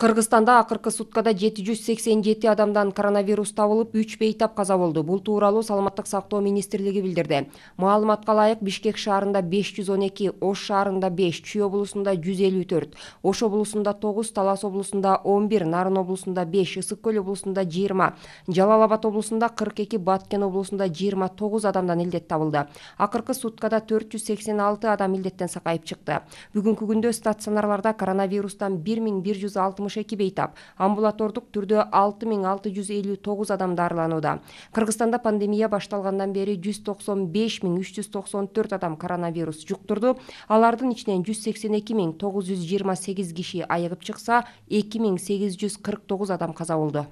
кыргызстанда акыркы суткада жети жүз сексен жети адамдан коронавирус табылып үч бейтап каза болду бул тууралуу саламаттык сактоо министрлиги билдирди маалыматка ылайык бишкек шаарында беш жүз он эки ош шаарында беш чүй облусунда жүз элүү төрт ош облусунда тогуз талас облусунда он бир нарын облусунда беш ысык көл облусунда жыйырма жалал абад облусунда кырк эки баткен облусунда жыйырма тогуз адамдан илдет табылды акыркы суткада төрт жүз сексен алты адам илдеттен сакайып чыкты бүгүнкү күндө стационарларда коронавирустан бир миң бир жүз алтымыш эки бейтап амбулатордук түрдө алты миң алты жүз элүү тогуз адам дарыланууда кыргызстанда пандемия башталгандан бери жүз токсон беш миң үч жүз токсон төрт адам коронавирус жуктурду алардын ичинен жүз сексен эки миң тогуз жүз жыйырма сегиз киши айыгып чыкса эки миң сегиз жүз кырк тогуз адам каза болду